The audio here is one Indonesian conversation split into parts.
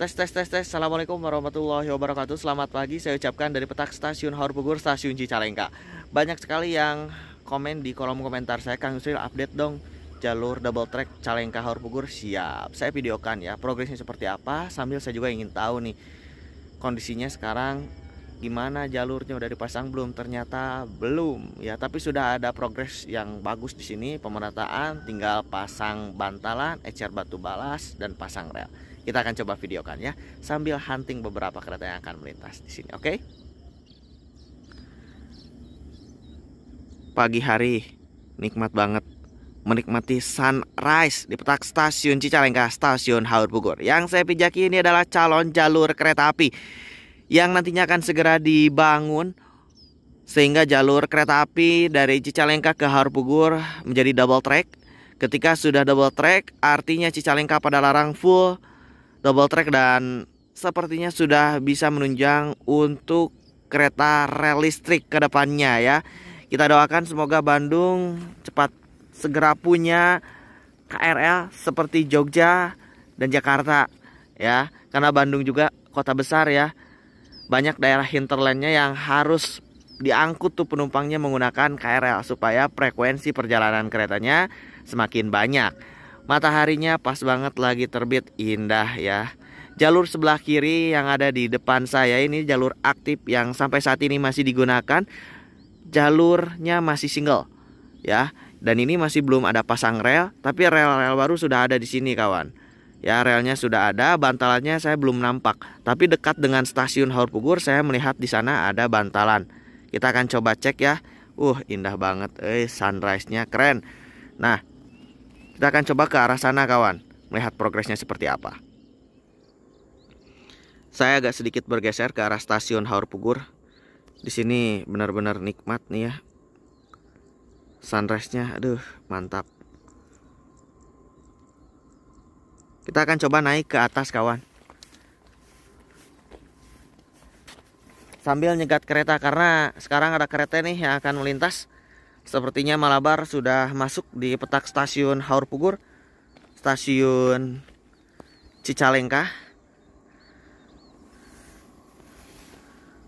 Tes tes tes tes. Assalamualaikum warahmatullahi wabarakatuh. Selamat pagi. Saya ucapkan dari petak stasiun Harbugur, stasiun Cicalengka. Banyak sekali yang komen di kolom komentar saya, Kang Yusril update dong jalur double track Cicalengka Harbugur siap. Saya videokan ya progresnya seperti apa. Sambil saya juga ingin tahu nih kondisinya sekarang gimana jalurnya udah dipasang belum ternyata belum ya tapi sudah ada progres yang bagus di sini pemerataan tinggal pasang bantalan ecer batu balas dan pasang rel kita akan coba videokan ya sambil hunting beberapa kereta yang akan melintas di sini. Oke? Okay? Pagi hari nikmat banget menikmati sunrise di petak stasiun Cicalengka, stasiun Haur Bogor. Yang saya pijaki ini adalah calon jalur kereta api yang nantinya akan segera dibangun sehingga jalur kereta api dari Cicalengka ke Haur Bogor menjadi double track. Ketika sudah double track, artinya Cicalengka pada larang full double track dan sepertinya sudah bisa menunjang untuk kereta rel listrik ke depannya ya. Kita doakan semoga Bandung cepat segera punya KRL seperti Jogja dan Jakarta ya. Karena Bandung juga kota besar ya. Banyak daerah hinterlandnya yang harus diangkut tuh penumpangnya menggunakan KRL supaya frekuensi perjalanan keretanya semakin banyak. Mataharinya pas banget lagi terbit, indah ya. Jalur sebelah kiri yang ada di depan saya ini jalur aktif yang sampai saat ini masih digunakan. Jalurnya masih single ya. Dan ini masih belum ada pasang rel, tapi rel-rel baru sudah ada di sini kawan. Ya relnya sudah ada, bantalannya saya belum nampak. Tapi dekat dengan stasiun Haur Pugur saya melihat di sana ada bantalan. Kita akan coba cek ya. Uh, indah banget. Eh, sunrise-nya keren. Nah, kita akan coba ke arah sana kawan, melihat progresnya seperti apa. Saya agak sedikit bergeser ke arah stasiun Haur Pugur. Di sini benar-benar nikmat nih ya. Sunrise-nya aduh mantap. Kita akan coba naik ke atas kawan. Sambil nyegat kereta karena sekarang ada kereta nih yang akan melintas Sepertinya Malabar sudah masuk di petak stasiun Haur Pugur, stasiun Cicalengka.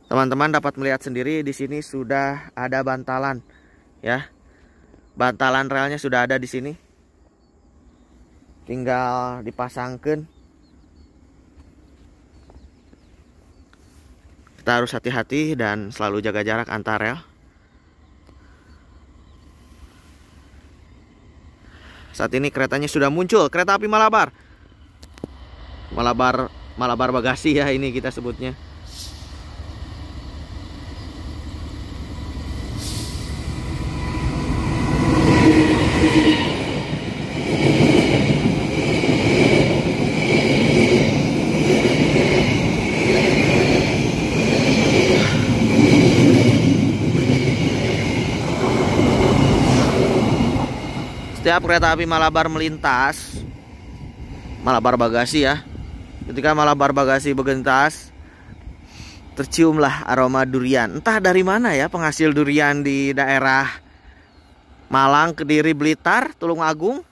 Teman-teman dapat melihat sendiri di sini sudah ada bantalan ya. Bantalan relnya sudah ada di sini. Tinggal dipasangkan. Kita harus hati-hati dan selalu jaga jarak antar rel. Saat ini keretanya sudah muncul, kereta api Malabar. Malabar Malabar bagasi ya ini kita sebutnya. Setiap kereta api Malabar melintas, Malabar bagasi ya. Ketika Malabar bagasi bergentas, terciumlah aroma durian. Entah dari mana ya penghasil durian di daerah Malang, Kediri, Blitar, Tulungagung.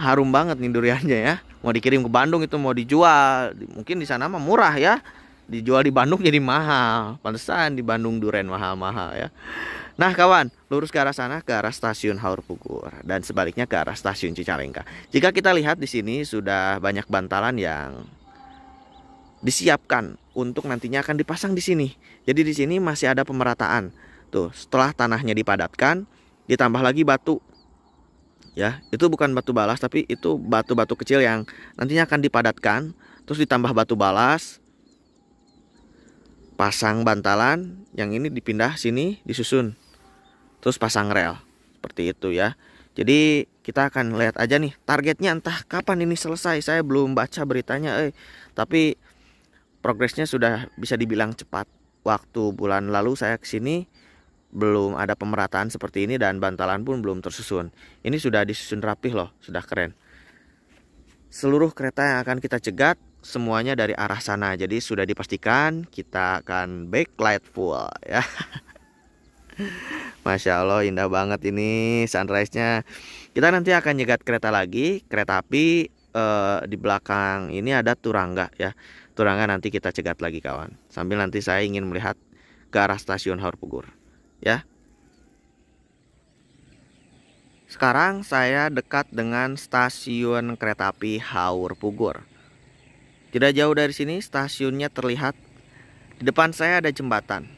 Harum banget nih duriannya ya. Mau dikirim ke Bandung itu mau dijual. Mungkin di sana mah murah ya. Dijual di Bandung jadi mahal. Pantesan di Bandung durian mahal-mahal ya. Nah kawan, lurus ke arah sana ke arah stasiun Haur Pugur dan sebaliknya ke arah stasiun Cicalengka. Jika kita lihat di sini sudah banyak bantalan yang disiapkan untuk nantinya akan dipasang di sini. Jadi di sini masih ada pemerataan. Tuh, setelah tanahnya dipadatkan, ditambah lagi batu ya itu bukan batu balas tapi itu batu-batu kecil yang nantinya akan dipadatkan terus ditambah batu balas pasang bantalan yang ini dipindah sini disusun terus pasang rel seperti itu ya jadi kita akan lihat aja nih targetnya entah kapan ini selesai saya belum baca beritanya eh tapi progresnya sudah bisa dibilang cepat waktu bulan lalu saya kesini belum ada pemerataan seperti ini dan bantalan pun belum tersusun ini sudah disusun rapih loh sudah keren seluruh kereta yang akan kita cegat semuanya dari arah sana jadi sudah dipastikan kita akan backlight full ya Masya Allah indah banget ini sunrise-nya. Kita nanti akan nyegat kereta lagi, kereta api eh, di belakang ini ada turangga ya. Turangga nanti kita cegat lagi kawan. Sambil nanti saya ingin melihat ke arah stasiun Harpugur ya. Sekarang saya dekat dengan stasiun kereta api Haur Pugur. Tidak jauh dari sini stasiunnya terlihat. Di depan saya ada jembatan.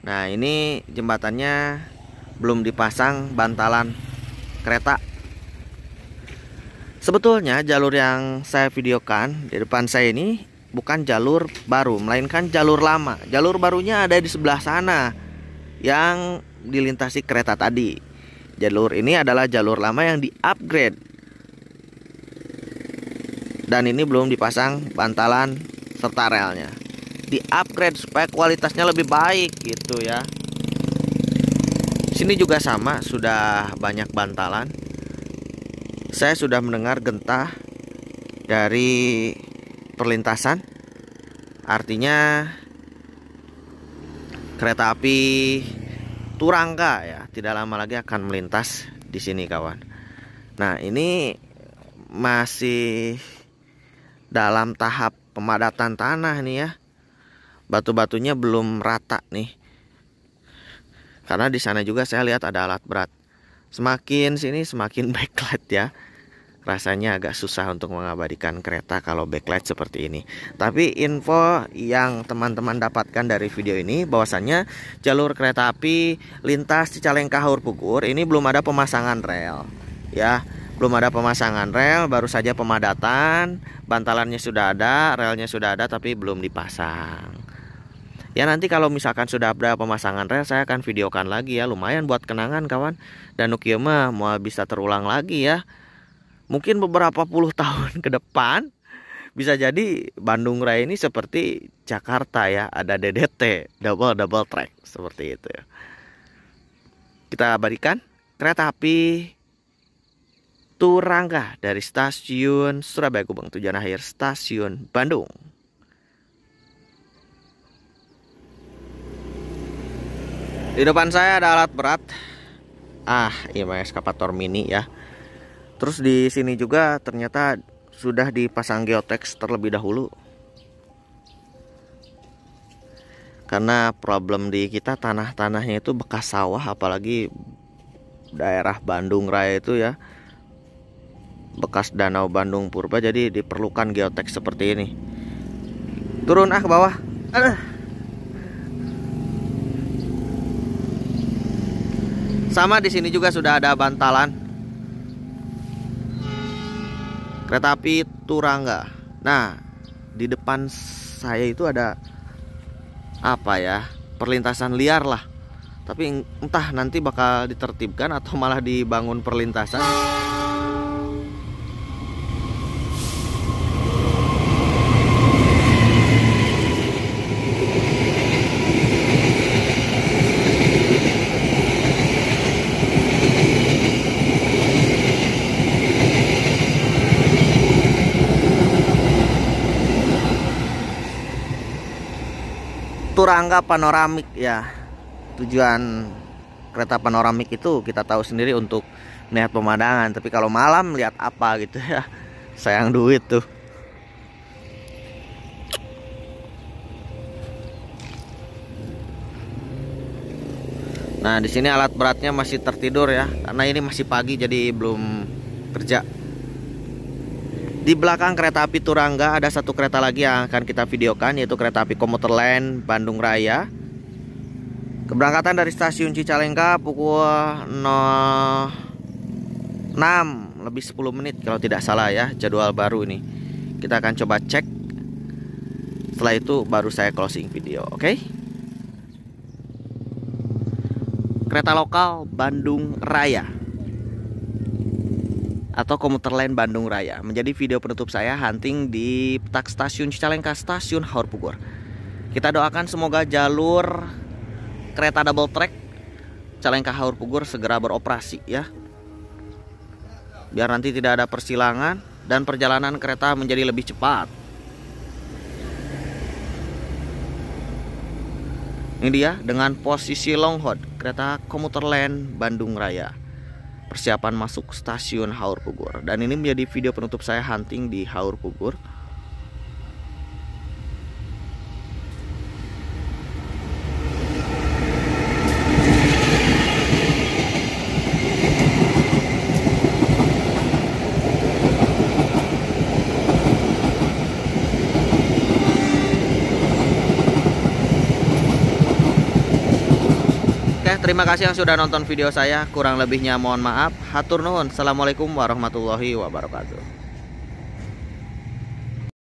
Nah ini jembatannya belum dipasang bantalan kereta Sebetulnya jalur yang saya videokan di depan saya ini bukan jalur baru Melainkan jalur lama Jalur barunya ada di sebelah sana Yang dilintasi kereta tadi Jalur ini adalah jalur lama yang di-upgrade Dan ini belum dipasang bantalan serta relnya di upgrade supaya kualitasnya lebih baik gitu ya sini juga sama sudah banyak bantalan saya sudah mendengar gentah dari perlintasan artinya kereta api Turangga ya tidak lama lagi akan melintas di sini kawan nah ini masih dalam tahap pemadatan tanah nih ya batu-batunya belum rata nih. Karena di sana juga saya lihat ada alat berat. Semakin sini semakin backlight ya. Rasanya agak susah untuk mengabadikan kereta kalau backlight seperti ini. Tapi info yang teman-teman dapatkan dari video ini bahwasannya jalur kereta api lintas Cicalengka Haur Pugur ini belum ada pemasangan rel. Ya, belum ada pemasangan rel, baru saja pemadatan, bantalannya sudah ada, relnya sudah ada tapi belum dipasang. Ya nanti kalau misalkan sudah ada pemasangan rel saya akan videokan lagi ya lumayan buat kenangan kawan dan Nokia mah mau bisa terulang lagi ya. Mungkin beberapa puluh tahun ke depan bisa jadi Bandung Raya ini seperti Jakarta ya ada DDT double double track seperti itu. Ya. Kita berikan kereta api Turangga dari stasiun Surabaya Gubeng tujuan akhir stasiun Bandung. Di depan saya ada alat berat. Ah, ini iya, eskapator mini ya. Terus di sini juga ternyata sudah dipasang geotex terlebih dahulu. Karena problem di kita tanah-tanahnya itu bekas sawah apalagi daerah Bandung Raya itu ya. Bekas Danau Bandung Purba jadi diperlukan geotex seperti ini. Turun ah ke bawah. Aduh. Sama di sini juga sudah ada bantalan. Kereta api Turangga. Nah, di depan saya itu ada apa ya? Perlintasan liar lah. Tapi entah nanti bakal ditertibkan atau malah dibangun perlintasan. Turangga panoramik ya. Tujuan kereta panoramik itu kita tahu sendiri untuk melihat pemandangan, tapi kalau malam lihat apa gitu ya. Sayang duit tuh. Nah, di sini alat beratnya masih tertidur ya, karena ini masih pagi jadi belum kerja. Di belakang kereta api Turangga ada satu kereta lagi yang akan kita videokan yaitu kereta api komuter lain Bandung Raya. Keberangkatan dari stasiun Cicalengka pukul 06 lebih 10 menit kalau tidak salah ya jadwal baru ini. Kita akan coba cek. Setelah itu baru saya closing video, oke? Okay? Kereta lokal Bandung Raya atau komuter lain Bandung Raya menjadi video penutup saya hunting di petak stasiun Cicalengka stasiun Haur Pugur. Kita doakan semoga jalur kereta double track Cicalengka Haur Pugur segera beroperasi ya. Biar nanti tidak ada persilangan dan perjalanan kereta menjadi lebih cepat. Ini dia dengan posisi hot kereta komuter lain Bandung Raya persiapan masuk stasiun Haur Pugur. Dan ini menjadi video penutup saya hunting di Haur Pugur. Oke, terima kasih yang sudah nonton video saya. Kurang lebihnya mohon maaf. Hatur nuhun. Assalamualaikum warahmatullahi wabarakatuh.